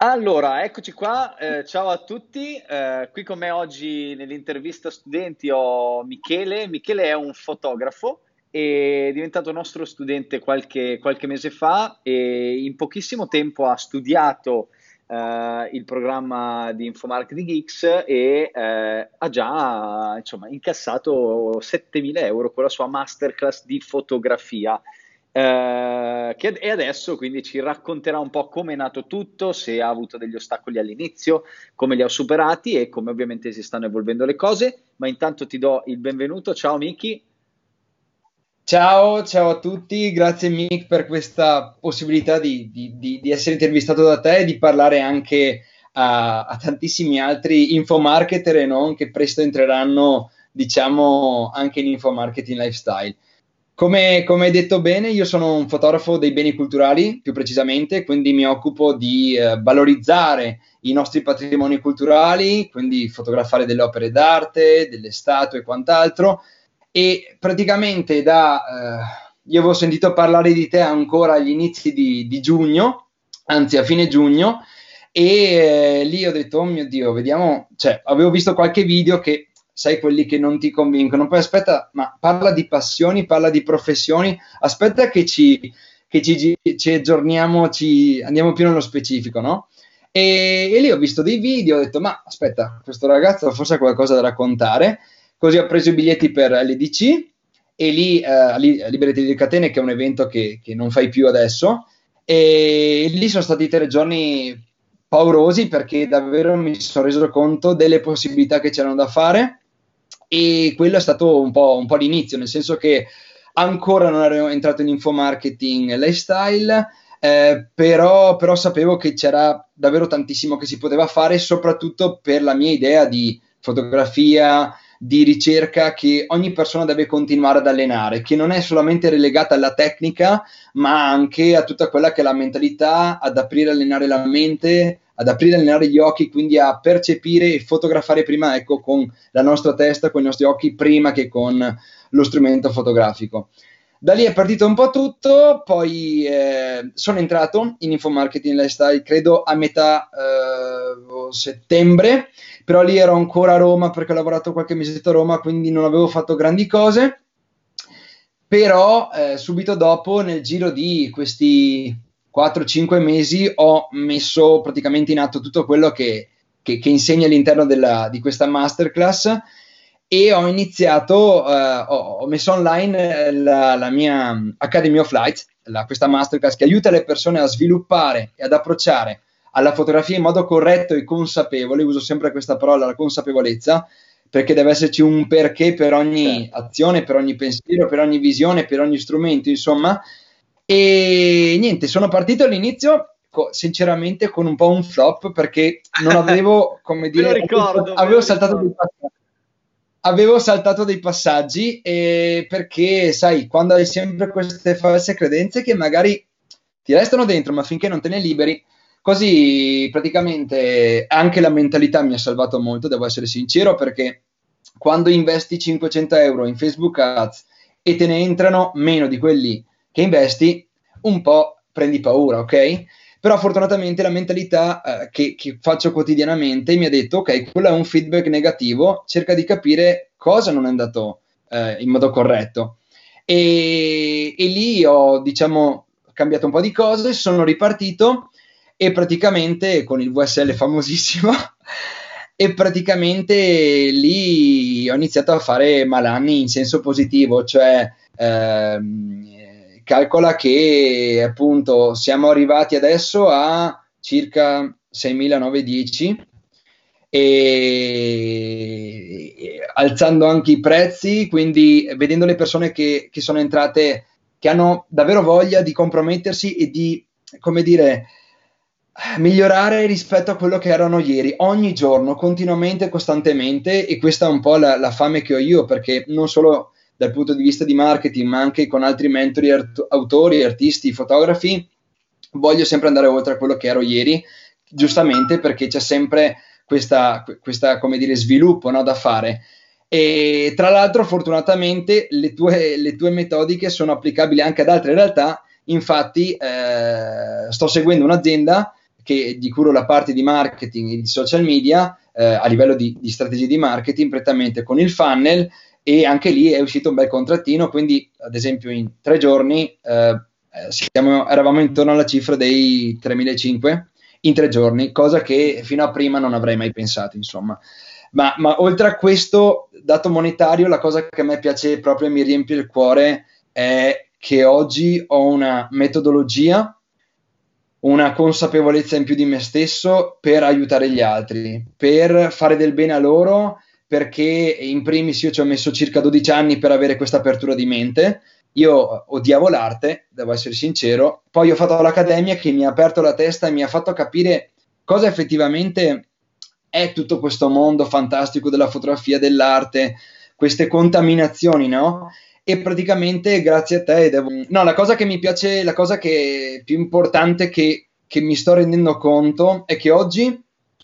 Allora, eccoci qua, eh, ciao a tutti, eh, qui con me oggi nell'intervista studenti ho Michele, Michele è un fotografo e è diventato nostro studente qualche, qualche, mese fa e in pochissimo tempo ha studiato eh, il programma di Infomarketing X e eh, ha già insomma, incassato 7.000 euro con la sua masterclass di fotografia. Eh, che, e adesso quindi ci racconterà un po' come è nato tutto, se ha avuto degli ostacoli all'inizio, come li ha superati e come ovviamente si stanno evolvendo le cose. Ma intanto ti do il benvenuto. Ciao Miki. Ciao, ciao a tutti, grazie Mick per questa possibilità di, di, di, di, essere intervistato da te e di parlare anche a, a tantissimi altri infomarketer e non che presto entreranno, diciamo, anche in infomarketing lifestyle. Come, come, hai detto bene, io sono un fotografo dei beni culturali, più precisamente, quindi mi occupo di eh, valorizzare i nostri patrimoni culturali, quindi fotografare delle opere d'arte, delle statue e quant'altro. E praticamente da... Eh, io avevo sentito parlare di te ancora agli inizi di, di giugno, anzi a fine giugno, e eh, lì ho detto, oh mio Dio, vediamo... Cioè, avevo visto qualche video che sai quelli che non ti convincono, poi aspetta, ma parla di passioni, parla di professioni, aspetta che ci, che ci, ci aggiorniamo, ci andiamo più nello specifico, no? E, e, lì ho visto dei video, ho detto, ma aspetta, questo ragazzo forse ha qualcosa da raccontare, così ho preso i biglietti per LDC e lì, eh, lì Liberati di Catene, che è un evento che, che non fai più adesso, e lì sono stati tre giorni paurosi perché davvero mi sono reso conto delle possibilità che c'erano da fare e quello è stato un po', un po l'inizio, nel senso che ancora non ero entrato in infomarketing lifestyle, eh, però, però, sapevo che c'era davvero tantissimo che si poteva fare, soprattutto per la mia idea di fotografia, di ricerca che ogni persona deve continuare ad allenare, che non è solamente relegata alla tecnica, ma anche a tutta quella che è la mentalità, ad aprire e allenare la mente, ad aprire e allenare gli occhi, quindi a percepire e fotografare prima, ecco, con la nostra testa, con i nostri occhi, prima che con lo strumento fotografico. Da lì è partito un po' tutto, poi eh, sono entrato in Info Marketing lifestyle credo a metà eh, settembre, però lì ero ancora a Roma perché ho lavorato qualche mesetto a Roma, quindi non avevo fatto grandi cose. Però eh, subito dopo, nel giro di questi 4-5 mesi ho messo praticamente in atto tutto quello che, che, che insegna all'interno della, di questa masterclass e ho iniziato, eh, ho, ho, messo online eh, la, la mia Academy of Light, la, questa masterclass che aiuta le persone a sviluppare e ad approcciare alla fotografia in modo corretto e consapevole, uso sempre questa parola, la consapevolezza, perché deve esserci un perché per ogni certo. azione, per ogni pensiero, per ogni visione, per ogni strumento, insomma, e niente, sono partito all'inizio sinceramente con un po' un flop perché non avevo, come dire, ricordo, avevo, saltato dei avevo saltato dei passaggi e perché, sai, quando hai sempre queste false credenze che magari ti restano dentro, ma finché non te ne liberi, così praticamente anche la mentalità mi ha salvato molto, devo essere sincero, perché quando investi 500 euro in Facebook Ads e te ne entrano meno di quelli che investi, un po' prendi paura, ok? Però fortunatamente la mentalità eh, che, che faccio quotidianamente mi ha detto, ok, quello è un feedback negativo, cerca di capire cosa non è andato eh, in modo corretto. E, e lì ho, diciamo, cambiato un po' di cose, sono ripartito e praticamente con il VSL famosissimo e praticamente lì ho iniziato a fare malanni in senso positivo, cioè ehm, calcola che appunto siamo arrivati adesso a circa 6.910 e alzando anche i prezzi, quindi vedendo le persone che, che sono entrate, che hanno davvero voglia di compromettersi e di, come dire, migliorare rispetto a quello che erano ieri, ogni giorno, continuamente, costantemente e questa è un po' la, la fame che ho io perché non solo dal punto di vista di marketing, ma anche con altri mentori, art- autori, artisti, fotografi, voglio sempre andare oltre a quello che ero ieri, giustamente perché c'è sempre questa, questa come dire, sviluppo no, da fare. E tra l'altro, fortunatamente, le tue, le tue, metodiche sono applicabili anche ad altre realtà. Infatti, eh, sto seguendo un'azienda che di curo la parte di marketing e di social media eh, a livello di, di strategie di marketing, prettamente con il funnel e anche lì è uscito un bel contrattino, quindi ad esempio in tre giorni eh, eh siamo, eravamo intorno alla cifra dei 3.500 in tre giorni, cosa che fino a prima non avrei mai pensato, insomma. Ma, ma, oltre a questo dato monetario, la cosa che a me piace proprio e mi riempie il cuore è che oggi ho una metodologia, una consapevolezza in più di me stesso per aiutare gli altri, per fare del bene a loro perché in primis io ci ho messo circa 12 anni per avere questa apertura di mente. Io odiavo l'arte, devo essere sincero, poi ho fatto l'accademia che mi ha aperto la testa e mi ha fatto capire cosa effettivamente è tutto questo mondo fantastico della fotografia, dell'arte, queste contaminazioni, no? E praticamente grazie a te devo... No, la cosa che mi piace, la cosa che più importante che, che mi sto rendendo conto è che oggi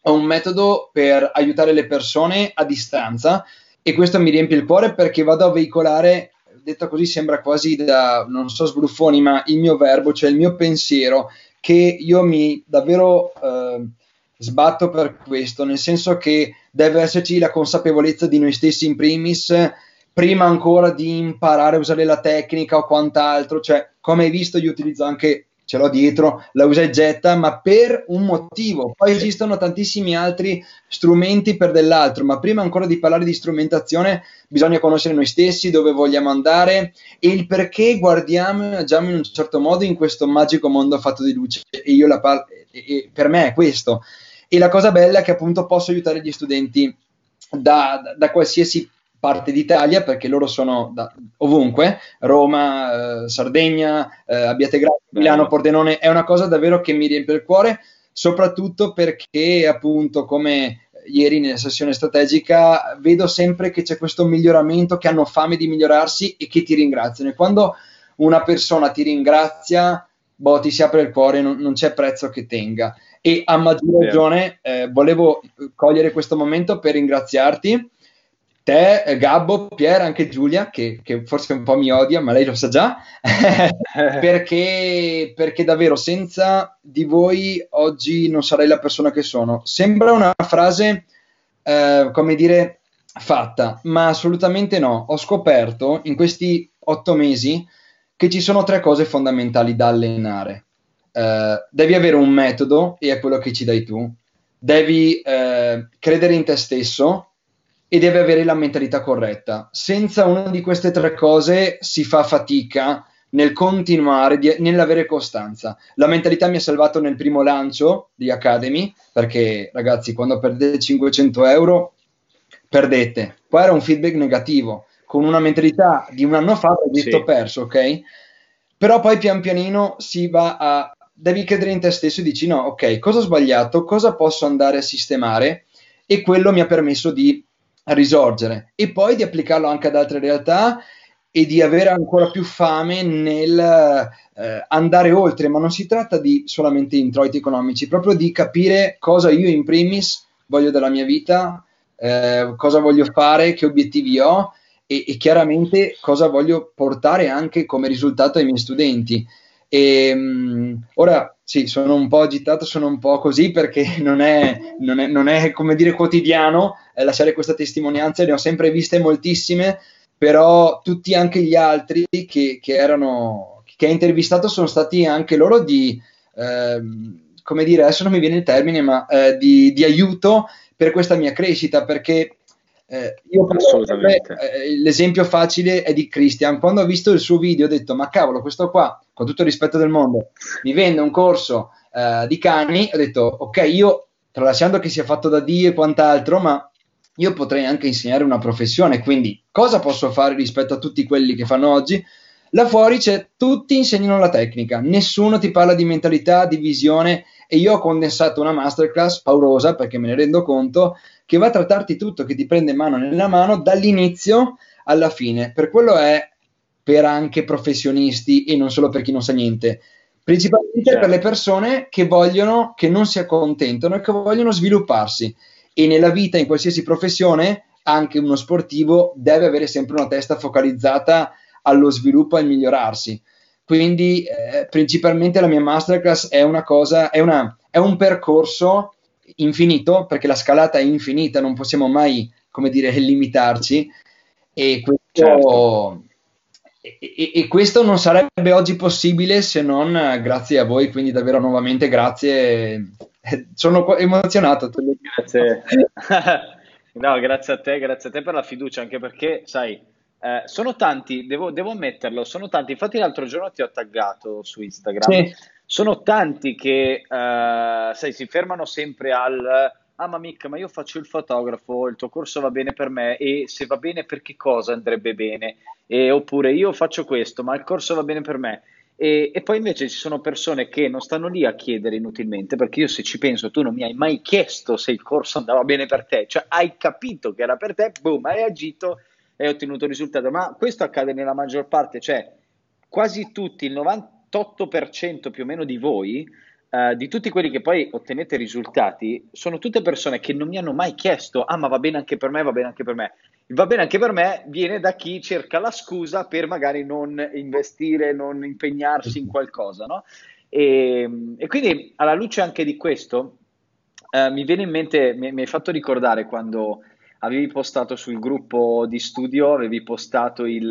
è un metodo per aiutare le persone a distanza e questo mi riempie il cuore perché vado a veicolare, detto così sembra quasi da, non so, sbruffoni, ma il mio verbo, cioè il mio pensiero, che io mi davvero eh, sbatto per questo, nel senso che deve esserci la consapevolezza di noi stessi in primis, prima ancora di imparare a usare la tecnica o quant'altro, cioè come hai visto io utilizzo anche ce l'ho dietro, la usa e getta, ma per un motivo. Poi esistono tantissimi altri strumenti per dell'altro, ma prima ancora di parlare di strumentazione bisogna conoscere noi stessi, dove vogliamo andare e il perché guardiamo agiamo in un certo modo in questo magico mondo fatto di luce. E, par- e per me è questo. E la cosa bella è che appunto posso aiutare gli studenti da, da, da qualsiasi parte d'Italia perché loro sono da ovunque, Roma, eh, Sardegna, eh, Abbiate Grasso, Milano, Pordenone, è una cosa davvero che mi riempie il cuore, soprattutto perché appunto come ieri nella sessione strategica vedo sempre che c'è questo miglioramento, che hanno fame di migliorarsi e che ti ringraziano. E quando una persona ti ringrazia, boh, ti si apre il cuore, non, non c'è prezzo che tenga. E a maggior ragione eh, volevo cogliere questo momento per ringraziarti te, Gabbo, Pier, anche Giulia, che, che, forse un po' mi odia, ma lei lo sa già, perché, perché, davvero senza di voi oggi non sarei la persona che sono. Sembra una frase, eh, come dire, fatta, ma assolutamente no. Ho scoperto in questi otto mesi che ci sono tre cose fondamentali da allenare. Eh, devi avere un metodo, e è quello che ci dai tu. Devi eh, credere in te stesso, e deve avere la mentalità corretta. Senza una di queste tre cose si fa fatica nel continuare, di, nell'avere costanza. La mentalità mi ha salvato nel primo lancio di Academy, perché ragazzi, quando perdete 500 euro, perdete. Poi era un feedback negativo, con una mentalità di un anno fa, ho detto sì. perso, ok? Però poi pian pianino si va a... Devi credere in te stesso e dici no, ok, cosa ho sbagliato, cosa posso andare a sistemare? E quello mi ha permesso di a risorgere e poi di applicarlo anche ad altre realtà e di avere ancora più fame nel eh, andare oltre, ma non si tratta di solamente introiti economici, proprio di capire cosa io in primis voglio della mia vita, eh, cosa voglio fare, che obiettivi ho e, e, chiaramente cosa voglio portare anche come risultato ai miei studenti. E, ehm, mh, ora sì, sono un po' agitato, sono un po' così perché non è, non è, non è come dire quotidiano eh, lasciare questa testimonianza, ne ho sempre viste moltissime, però tutti anche gli altri che, che erano, che ha intervistato sono stati anche loro di, eh, come dire, adesso non mi viene il termine, ma eh, di, di aiuto per questa mia crescita, perché eh, io Assolutamente. eh, l'esempio facile è di Christian. Quando ho visto il suo video ho detto, ma cavolo, questo qua, con tutto il rispetto del mondo, mi vende un corso eh, di cani, ho detto, ok, io, tralasciando che sia fatto da Dio e quant'altro, ma io potrei anche insegnare una professione, quindi cosa posso fare rispetto a tutti quelli che fanno oggi? Là fuori c'è tutti insegnano la tecnica, nessuno ti parla di mentalità, di visione e io ho condensato una masterclass paurosa perché me ne rendo conto che va a trattarti tutto, che ti prende mano nella mano dall'inizio alla fine. Per quello è per anche professionisti e non solo per chi non sa niente. Principalmente certo. per le persone che vogliono, che non si accontentano e che vogliono svilupparsi. E nella vita, in qualsiasi professione, anche uno sportivo deve avere sempre una testa focalizzata allo sviluppo e al migliorarsi. Quindi, eh, principalmente la mia masterclass è una cosa, è, una, è un percorso infinito, perché la scalata è infinita, non possiamo mai, come dire, limitarci. E questo, certo. e, e, e questo non sarebbe oggi possibile se non eh, grazie a voi, quindi davvero nuovamente grazie. Eh, sono emozionato. Grazie. no, grazie a te, grazie a te per la fiducia, anche perché, sai, eh, sono tanti, devo, devo ammetterlo, sono tanti. Infatti l'altro giorno ti ho taggato su Instagram. Sì sono tanti che, uh, sai, si fermano sempre al ah ma mica, ma io faccio il fotografo, il tuo corso va bene per me e se va bene per che cosa andrebbe bene, e, oppure io faccio questo, ma il corso va bene per me. E, e, poi invece ci sono persone che non stanno lì a chiedere inutilmente, perché io se ci penso tu non mi hai mai chiesto se il corso andava bene per te, cioè hai capito che era per te, boom, hai agito e hai ottenuto il risultato. Ma questo accade nella maggior parte, cioè quasi tutti, il 90 98% più o meno di voi, eh, di tutti quelli che poi ottenete risultati, sono tutte persone che non mi hanno mai chiesto, ah ma va bene anche per me, va bene anche per me. va bene anche per me viene da chi cerca la scusa per magari non investire, non impegnarsi in qualcosa, no? E, ehm, e quindi alla luce anche di questo, eh, mi viene in mente, mi, mi hai fatto ricordare quando avevi postato sul gruppo di studio, avevi postato il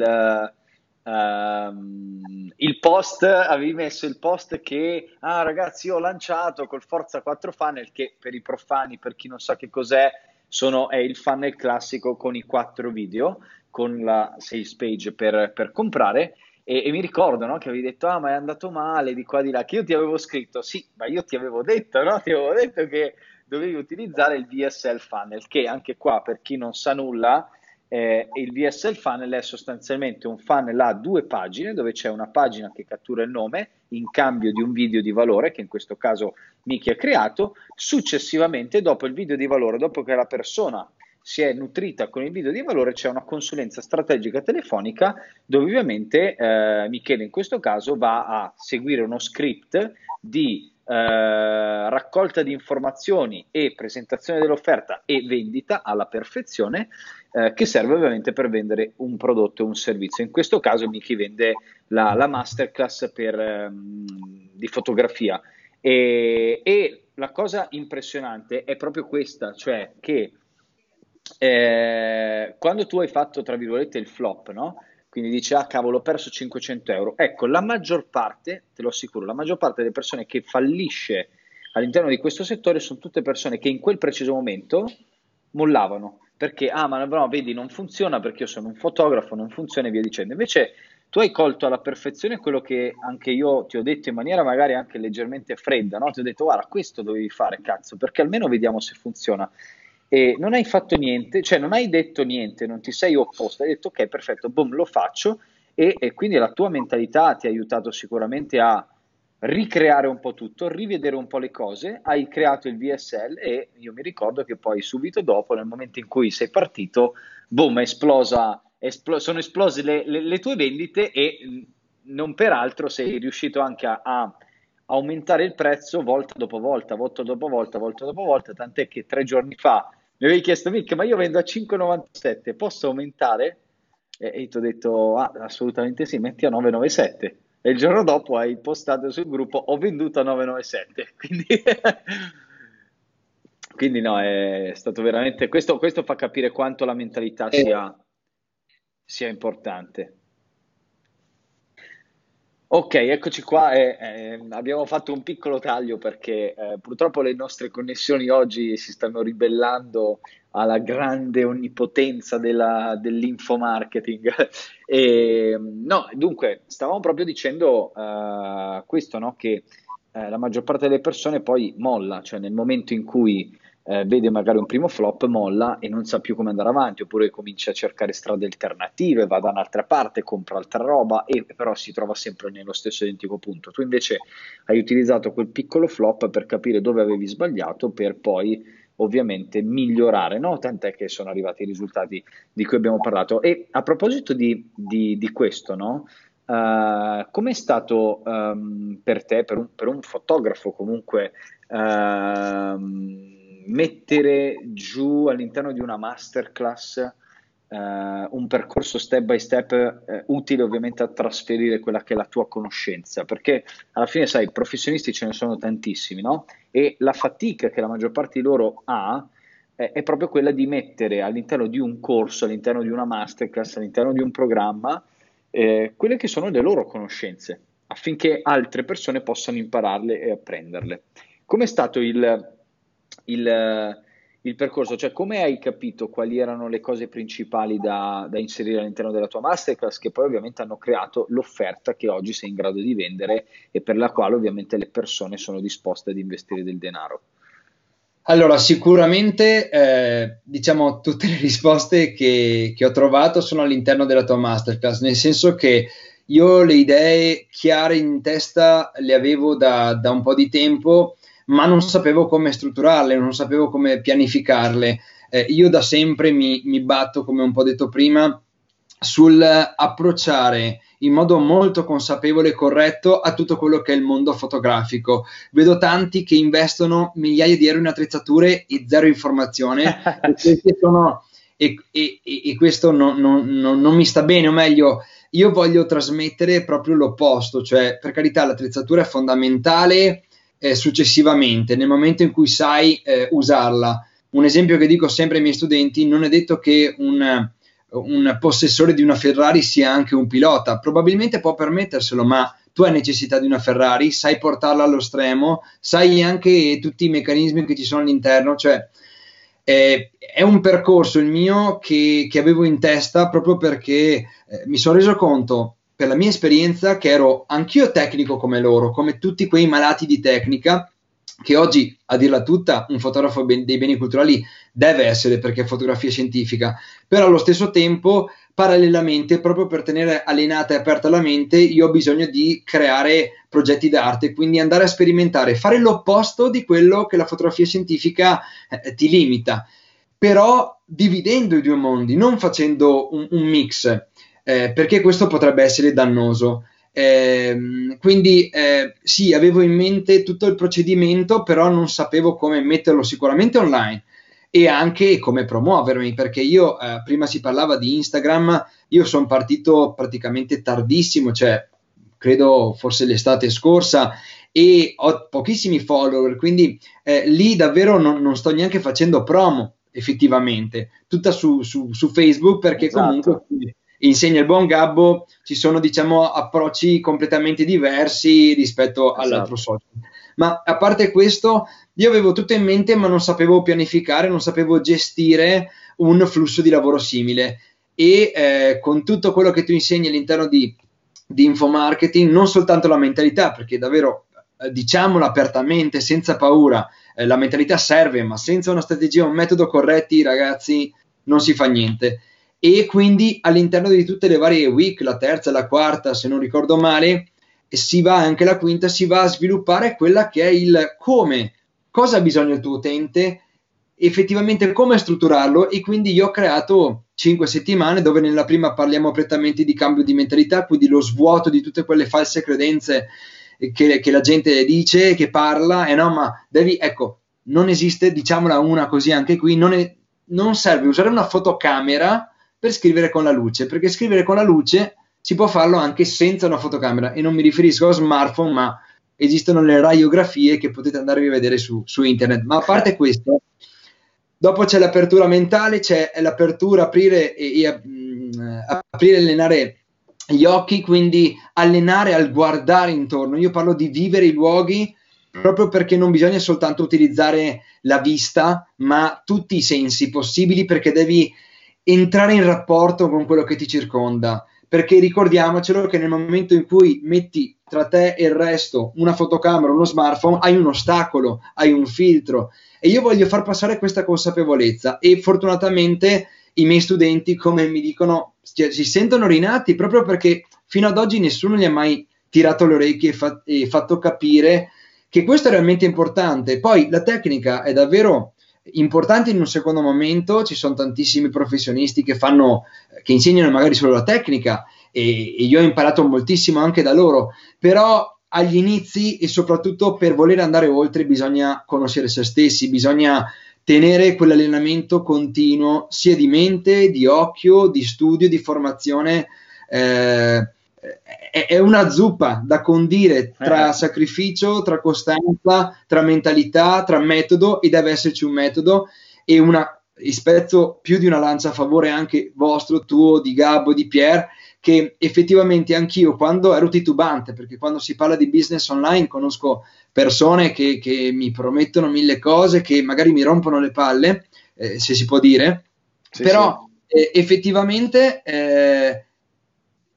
Um, il post avevi messo il post che ah ragazzi ho lanciato col Forza 4 Funnel che per i profani per chi non sa che cos'è sono, è il funnel classico con i quattro video con la sales page per, per comprare e, e, mi ricordo no, che avevi detto ah ma è andato male di qua di là che io ti avevo scritto sì ma io ti avevo detto no? ti avevo detto che dovevi utilizzare il VSL funnel che anche qua per chi non sa nulla eh, il VSL funnel è sostanzialmente un funnel a due pagine dove c'è una pagina che cattura il nome in cambio di un video di valore che in questo caso Miki ha creato. Successivamente, dopo il video di valore, dopo che la persona si è nutrita con il video di valore, c'è una consulenza strategica telefonica dove ovviamente eh, Michele in questo caso va a seguire uno script di eh, raccolta di informazioni e presentazione dell'offerta e vendita alla perfezione eh, che serve ovviamente per vendere un prodotto o un servizio. In questo caso Miki vende la, la masterclass per, ehm, di fotografia e, e, la cosa impressionante è proprio questa, cioè che eh, quando tu hai fatto tra virgolette il flop, no? Quindi dice, ah cavolo, ho perso 500 euro. Ecco, la maggior parte, te lo assicuro, la maggior parte delle persone che fallisce all'interno di questo settore sono tutte persone che in quel preciso momento mollavano. Perché, ah ma no, vedi, non funziona perché io sono un fotografo, non funziona e via dicendo. Invece tu hai colto alla perfezione quello che anche io ti ho detto in maniera magari anche leggermente fredda, no? Ti ho detto, guarda, questo dovevi fare, cazzo, perché almeno vediamo se funziona e non hai fatto niente, cioè non hai detto niente, non ti sei opposto, hai detto ok, perfetto, boom, lo faccio e, e quindi la tua mentalità ti ha aiutato sicuramente a ricreare un po' tutto, rivedere un po' le cose, hai creato il VSL e io mi ricordo che poi subito dopo, nel momento in cui sei partito, boom, esplosa, espl- sono esplose le, le, le, tue vendite e mm, non peraltro sei riuscito anche a, a aumentare il prezzo volta dopo volta, volta dopo volta, volta dopo volta, tant'è che tre giorni fa mi avevi chiesto, Mick, ma io vendo a 5,97, posso aumentare? E, e ti ho detto, ah, assolutamente sì, metti a 9,97. E il giorno dopo hai postato sul gruppo, ho venduto a 9,97. Quindi... Quindi no, è stato veramente... Questo, questo, fa capire quanto la mentalità eh. sia, sia importante. Ok, eccoci qua. eh, eh, abbiamo fatto un piccolo taglio perché eh, purtroppo le nostre connessioni oggi si stanno ribellando alla grande onnipotenza della, dell'infomarketing. E, no, dunque, stavamo proprio dicendo eh, questo, no? che eh, la maggior parte delle persone poi molla, cioè nel momento in cui eh, vede magari un primo flop, molla e non sa più come andare avanti, oppure comincia a cercare strade alternative, va da un'altra parte, compra altra roba e però si trova sempre nello stesso identico punto. Tu invece hai utilizzato quel piccolo flop per capire dove avevi sbagliato per poi ovviamente migliorare, no? tant'è che sono arrivati i risultati di cui abbiamo parlato. E a proposito di, di, di questo, no? Uh, com'è stato um, per te, per un, per un fotografo comunque, uh, mettere giù all'interno di una masterclass Uh, un percorso step by step uh, utile ovviamente a trasferire quella che è la tua conoscenza, perché alla fine sai, professionisti ce ne sono tantissimi, no? E la fatica che la maggior parte di loro ha eh, è proprio quella di mettere all'interno di un corso, all'interno di una masterclass, all'interno di un programma, eh, quelle che sono le loro conoscenze, affinché altre persone possano impararle e apprenderle. Com'è stato il il, eh, il percorso, cioè come hai capito quali erano le cose principali da, da, inserire all'interno della tua masterclass che poi ovviamente hanno creato l'offerta che oggi sei in grado di vendere e per la quale ovviamente le persone sono disposte ad investire del denaro? Allora, sicuramente eh, diciamo tutte le risposte che, che ho trovato sono all'interno della tua masterclass, nel senso che io le idee chiare in testa le avevo da, da un po' di tempo ma non sapevo come strutturarle, non sapevo come pianificarle. Eh, io da sempre mi, mi batto, come un po' detto prima, sul approcciare in modo molto consapevole e corretto a tutto quello che è il mondo fotografico. Vedo tanti che investono migliaia di euro in attrezzature e zero informazione e, sono, e, e, e, questo non, non, non, non mi sta bene, o meglio, io voglio trasmettere proprio l'opposto, cioè per carità l'attrezzatura è fondamentale, eh, successivamente, nel momento in cui sai eh, usarla. Un esempio che dico sempre ai miei studenti, non è detto che un, un possessore di una Ferrari sia anche un pilota, probabilmente può permetterselo, ma tu hai necessità di una Ferrari, sai portarla allo stremo, sai anche tutti i meccanismi che ci sono all'interno, cioè eh, è un percorso il mio che, che, avevo in testa proprio perché eh, mi sono reso conto per la mia esperienza che ero anch'io tecnico come loro, come tutti quei malati di tecnica che oggi, a dirla tutta, un fotografo dei beni culturali deve essere perché è fotografia scientifica, però allo stesso tempo, parallelamente, proprio per tenere allenata e aperta la mente, io ho bisogno di creare progetti d'arte, quindi andare a sperimentare, fare l'opposto di quello che la fotografia scientifica eh, ti limita, però dividendo i due mondi, non facendo un, un mix eh, perché questo potrebbe essere dannoso. Eh, quindi eh, sì, avevo in mente tutto il procedimento, però non sapevo come metterlo sicuramente online e anche come promuovermi, perché io eh, prima si parlava di Instagram, io sono partito praticamente tardissimo, cioè credo forse l'estate scorsa e ho pochissimi follower, quindi eh, lì davvero non, non, sto neanche facendo promo effettivamente, tutta su, su, su Facebook perché esatto. comunque insegna il buon Gabbo, ci sono diciamo approcci completamente diversi rispetto esatto. all'altro esatto. socio. Ma a parte questo, io avevo tutto in mente, ma non sapevo pianificare, non sapevo gestire un flusso di lavoro simile. E eh, con tutto quello che tu insegni all'interno di, di infomarketing, non soltanto la mentalità, perché davvero eh, diciamolo apertamente, senza paura, eh, la mentalità serve, ma senza una strategia, un metodo corretti, ragazzi, non si fa niente e quindi all'interno di tutte le varie week, la terza, la quarta, se non ricordo male, e si va anche la quinta, si va a sviluppare quella che è il come, cosa ha bisogno il tuo utente, effettivamente come strutturarlo e quindi io ho creato cinque settimane dove nella prima parliamo prettamente di cambio di mentalità, quindi lo svuoto di tutte quelle false credenze che, che la gente dice, che parla, e eh no, ma devi, ecco, non esiste, diciamola una così anche qui, non, è, non serve usare una fotocamera per scrivere con la luce, perché scrivere con la luce si può farlo anche senza una fotocamera e non mi riferisco a smartphone, ma esistono le radiografie che potete andarvi a vedere su, su internet. Ma a parte eh. questo, dopo c'è l'apertura mentale, c'è l'apertura, aprire, e, e mm, aprire e allenare gli occhi, quindi allenare al guardare intorno. Io parlo di vivere i luoghi proprio perché non bisogna soltanto utilizzare la vista, ma tutti i sensi possibili perché devi entrare in rapporto con quello che ti circonda, perché ricordiamocelo che nel momento in cui metti tra te e il resto una fotocamera, uno smartphone, hai un ostacolo, hai un filtro e io voglio far passare questa consapevolezza e fortunatamente i miei studenti, come mi dicono, cioè, si sentono rinati proprio perché fino ad oggi nessuno gli ha mai tirato le orecchie e, fa- e fatto capire che questo è realmente importante. Poi la tecnica è davvero importante in un secondo momento, ci sono tantissimi professionisti che, fanno, che insegnano magari solo la tecnica e, e io ho imparato moltissimo anche da loro, però agli inizi e soprattutto per voler andare oltre bisogna conoscere se stessi, bisogna tenere quell'allenamento continuo sia di mente, di occhio, di studio, di formazione eh, è una zuppa da condire tra eh. sacrificio, tra costanza, tra mentalità, tra metodo e deve esserci un metodo e una rispetto più di una lancia a favore anche vostro, tuo, di Gabbo, di Pier, che effettivamente anch'io quando ero titubante, perché quando si parla di business online conosco persone che, che mi promettono mille cose, che magari mi rompono le palle, eh, se si può dire, sì, però sì. Eh, effettivamente eh,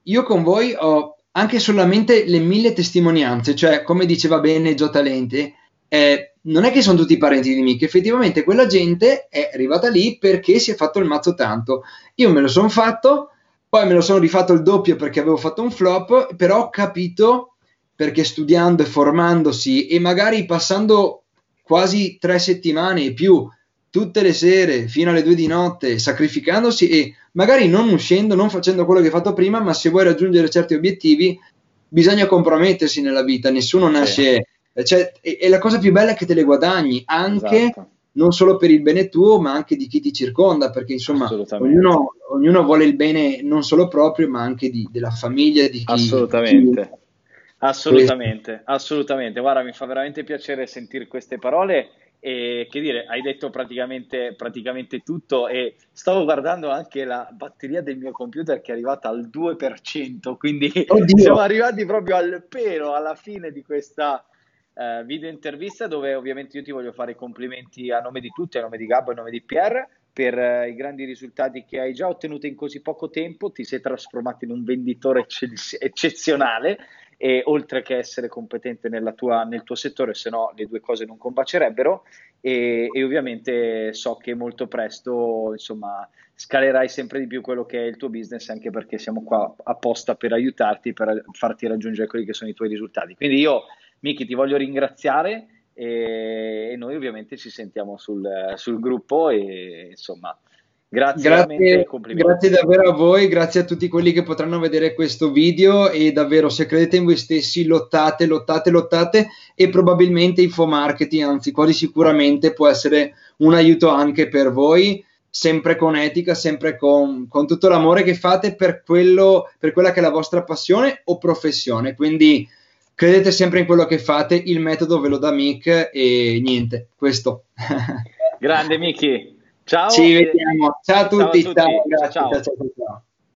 io con voi ho anche solamente le mille testimonianze, cioè come diceva bene Gio Talente, eh, non è che sono tutti parenti di Mick, effettivamente quella gente è arrivata lì perché si è fatto il mazzo tanto. Io me lo sono fatto, poi me lo sono rifatto il doppio perché avevo fatto un flop, però ho capito perché studiando e formandosi e magari passando quasi tre settimane e più tutte le sere fino alle due di notte, sacrificandosi e magari non uscendo, non facendo quello che hai fatto prima, ma se vuoi raggiungere certi obiettivi bisogna compromettersi nella vita, nessuno nasce... Sì. Eh, cioè, e, e, la cosa più bella è che te le guadagni anche... Esatto non solo per il bene tuo, ma anche di chi ti circonda, perché insomma ognuno, ognuno, vuole il bene non solo proprio, ma anche di, della famiglia, di chi. Assolutamente. Chi... Assolutamente, assolutamente. Guarda, mi fa veramente piacere sentire queste parole e che dire, hai detto praticamente, praticamente tutto e stavo guardando anche la batteria del mio computer che è arrivata al 2%, quindi Oddio. siamo arrivati proprio al pelo alla fine di questa, Uh, video intervista dove ovviamente io ti voglio fare i complimenti a nome di tutti, a nome di Gabbo, e a nome di Pierre per uh, i grandi risultati che hai già ottenuto in così poco tempo, ti sei trasformato in un venditore ecce- eccezionale e oltre che essere competente tua, nel tuo settore, se no le due cose non combacerebbero e, e, ovviamente so che molto presto insomma scalerai sempre di più quello che è il tuo business anche perché siamo qua apposta per aiutarti, per farti raggiungere quelli che sono i tuoi risultati. Quindi io Miki ti voglio ringraziare e, e noi ovviamente ci sentiamo sul, sul gruppo e insomma Grazie, grazie, grazie, davvero a voi, grazie a tutti quelli che potranno vedere questo video e davvero se credete in voi stessi lottate, lottate, lottate e probabilmente infomarketing, anzi quasi sicuramente può essere un aiuto anche per voi, sempre con etica, sempre con, con tutto l'amore che fate per, quello, per quella che è la vostra passione o professione. Quindi credete sempre in quello che fate, il metodo ve lo dà Mick e niente, questo. Grande Mickey. Ciao. Ci vediamo. Ciao a tutti. Ciao a tutti. Ciao, ciao. Ciao,